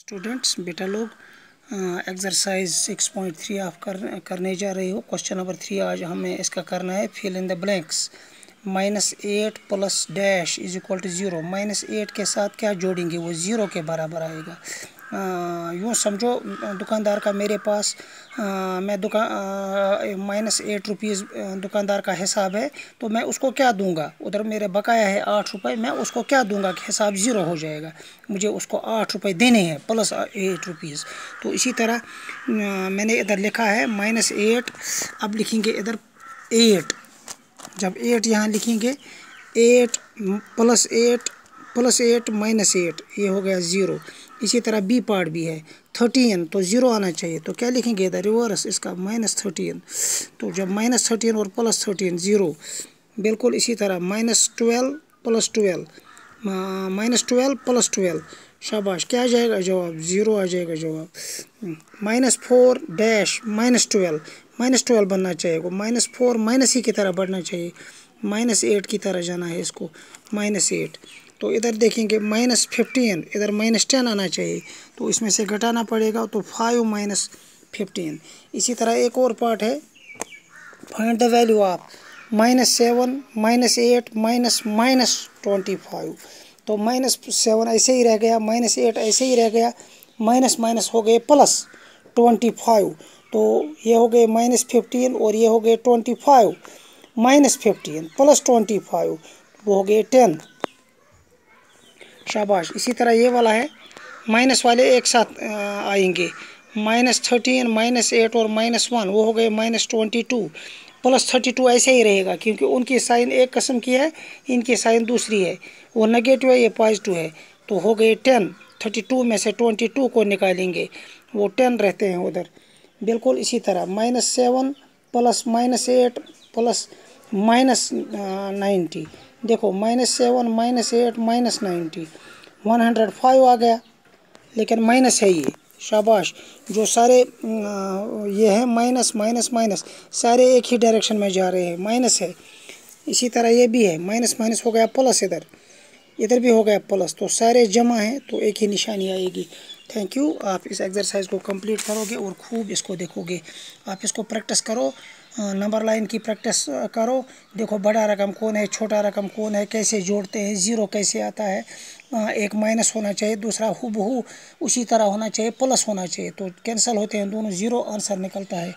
students बेटा लोग exercise six point three आप कर करने जा रहे हो क्वेश्चन नंबर थ्री आज हमें इसका करना है fill in the blanks minus eight plus dash is equal to zero minus eight के साथ क्या जोड़ेंगे वो ज़ीरो के बराबर आएगा यूँ समझो दुकानदार का मेरे पास आ, मैं दुकान माइनस एट रुपीज़ दुकानदार का हिसाब है तो मैं उसको क्या दूंगा उधर मेरे बकाया है आठ रुपये मैं उसको क्या दूंगा कि हिसाब ज़ीरो हो जाएगा मुझे उसको आठ रुपये देने हैं प्लस एट रुपीज़ तो इसी तरह आ, मैंने इधर लिखा है माइनस एट अब लिखेंगे इधर एट जब एट यहाँ लिखेंगे eight plus eight plus eight minus eight ये हो गया ज़ीरो इसी तरह बी पार्ट भी है थर्टीन तो ज़ीरो आना चाहिए तो क्या लिखेंगे इधर रिवर्स इसका माइनस थर्टीन तो जब माइनस थर्टीन और प्लस थर्टीन ज़ीरो बिल्कुल इसी तरह minus twelve plus twelve minus twelve plus twelve शाबाश क्या आ जाएगा जवाब ज़ीरो आ जाएगा जवाब minus four dash minus twelve minus twelve बनना चाहिए माइनस फोर माइनस ही की तरह बढ़ना चाहिए माइनस एट की तरह जाना है इसको माइनस एट तो इधर देखेंगे माइनस फिफ्टीन इधर माइनस टेन आना चाहिए तो इसमें से घटाना पड़ेगा तो फाइव माइनस फिफ्टीन इसी तरह एक और पार्ट है find the value of minus seven minus eight minus minus twenty five तो माइनस सेवन ऐसे ही रह गया माइनस एट ऐसे ही रह गया माइनस माइनस हो गए प्लस ट्वेंटी फाइव तो ये हो गए माइनस फिफ्टीन और ये हो गए twenty five minus fifteen plus twenty five वो हो गए टेन शाबाश इसी तरह ये वाला है माइनस वाले एक साथ आएंगे माइनस थर्टीन माइनस एट और माइनस वन वो हो गए minus twenty two plus thirty two ऐसे ही रहेगा क्योंकि उनकी साइन एक कस्म की है इनकी साइन दूसरी है वो नेगेटिव है ये पॉजिटिव है तो हो गए टेन थर्टी टू में से ट्वेंटी टू को निकालेंगे वो टेन रहते हैं उधर बिल्कुल इसी तरह minus seven plus minus eight plus minus ninety देखो minus seven minus eight minus ninety one hundred five आ गया लेकिन माइनस है ये शाबाश जो सारे uh, ये हैं माइनस माइनस माइनस सारे एक ही डायरेक्शन में जा रहे हैं माइनस है इसी तरह ये भी है माइनस माइनस हो गया प्लस इधर इधर भी हो गया प्लस तो सारे जमा हैं तो एक ही निशानी आएगी थैंक यू आप इस एक्सरसाइज को कंप्लीट करोगे और खूब इसको देखोगे आप इसको प्रैक्टिस करो नंबर लाइन की प्रैक्टिस करो देखो बड़ा रकम कौन है छोटा रकम कौन है कैसे जोड़ते हैं ज़ीरो कैसे आता है एक माइनस होना चाहिए दूसरा हु उसी तरह होना चाहिए प्लस होना चाहिए तो कैंसिल होते हैं दोनों ज़ीरो आंसर निकलता है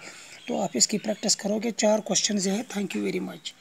तो आप इसकी प्रैक्टिस करोगे चार क्वेश्चन हैं थैंक यू वेरी मच